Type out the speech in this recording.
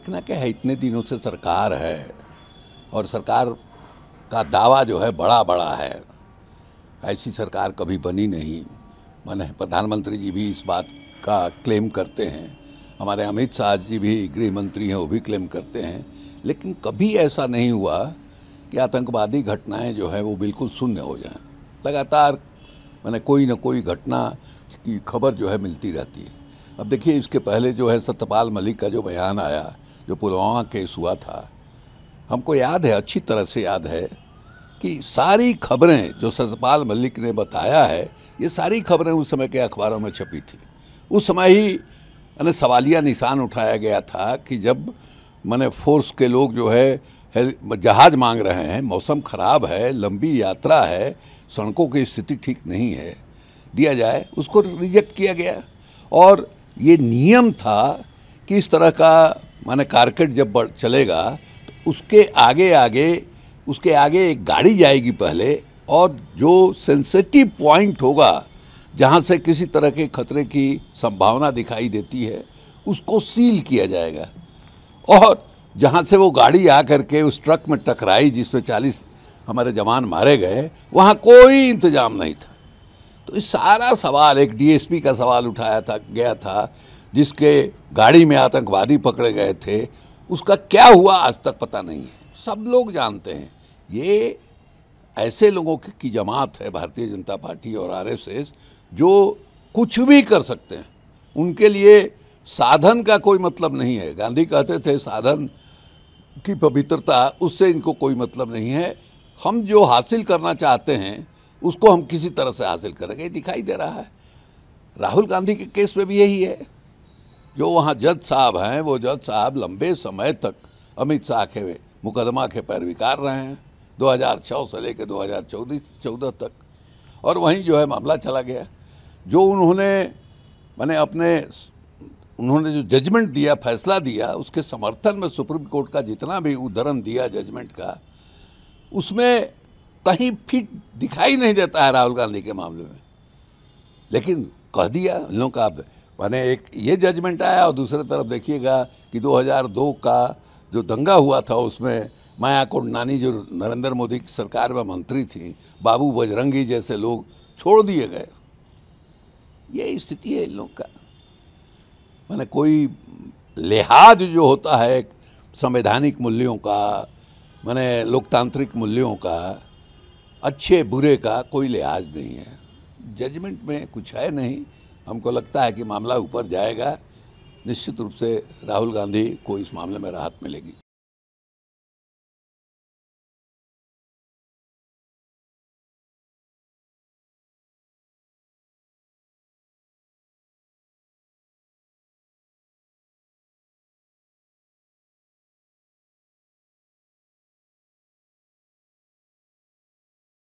देखना क्या है इतने दिनों से सरकार है और सरकार का दावा जो है बड़ा बड़ा है ऐसी सरकार कभी बनी नहीं मैंने प्रधानमंत्री जी भी इस बात का क्लेम करते हैं हमारे अमित शाह जी भी गृह मंत्री हैं वो भी क्लेम करते हैं लेकिन कभी ऐसा नहीं हुआ कि आतंकवादी घटनाएं जो है वो बिल्कुल शून्य हो जाएं लगातार मैंने कोई ना कोई घटना की खबर जो है मिलती रहती है अब देखिए इसके पहले जो है सत्यपाल मलिक का जो बयान आया जो पुलवामा केस हुआ था हमको याद है अच्छी तरह से याद है कि सारी खबरें जो सतपाल मलिक ने बताया है ये सारी खबरें उस समय के अखबारों में छपी थी उस समय ही मैंने सवालिया निशान उठाया गया था कि जब मैंने फोर्स के लोग जो है जहाज़ मांग रहे हैं मौसम ख़राब है लंबी यात्रा है सड़कों की स्थिति ठीक नहीं है दिया जाए उसको रिजेक्ट किया गया और ये नियम था कि इस तरह का माने कारकेट जब बढ़ चलेगा तो उसके आगे आगे उसके आगे एक गाड़ी जाएगी पहले और जो सेंसिटिव पॉइंट होगा जहाँ से किसी तरह के खतरे की संभावना दिखाई देती है उसको सील किया जाएगा और जहाँ से वो गाड़ी आ करके उस ट्रक में टकराई जिसमें चालीस हमारे जवान मारे गए वहाँ कोई इंतजाम नहीं था तो इस सारा सवाल एक डीएसपी का सवाल उठाया था गया था जिसके गाड़ी में आतंकवादी पकड़े गए थे उसका क्या हुआ आज तक पता नहीं है सब लोग जानते हैं ये ऐसे लोगों की जमात है भारतीय जनता पार्टी और आरएसएस जो कुछ भी कर सकते हैं उनके लिए साधन का कोई मतलब नहीं है गांधी कहते थे साधन की पवित्रता उससे इनको कोई मतलब नहीं है हम जो हासिल करना चाहते हैं उसको हम किसी तरह से हासिल करेंगे दिखाई दे रहा है राहुल गांधी के केस में भी यही है जो वहाँ जज साहब हैं वो जज साहब लंबे समय तक अमित शाह के मुकदमा के कर रहे हैं 2006 से लेकर 2014 चौदह तक और वहीं जो है मामला चला गया जो उन्होंने मैंने अपने उन्होंने जो जजमेंट दिया फैसला दिया उसके समर्थन में सुप्रीम कोर्ट का जितना भी उदाहरण दिया जजमेंट का उसमें कहीं फिट दिखाई नहीं देता है राहुल गांधी के मामले में लेकिन कह दिया लोग का माने एक ये जजमेंट आया और दूसरी तरफ देखिएगा कि 2002 का जो दंगा हुआ था उसमें माया नानी जो नरेंद्र मोदी की सरकार में मंत्री थी बाबू बजरंगी जैसे लोग छोड़ दिए गए ये स्थिति है इन लोग का मैंने कोई लिहाज जो होता है संवैधानिक मूल्यों का मैंने लोकतांत्रिक मूल्यों का अच्छे बुरे का कोई लिहाज नहीं है जजमेंट में कुछ है नहीं हमको लगता है कि मामला ऊपर जाएगा निश्चित रूप से राहुल गांधी को इस मामले में राहत मिलेगी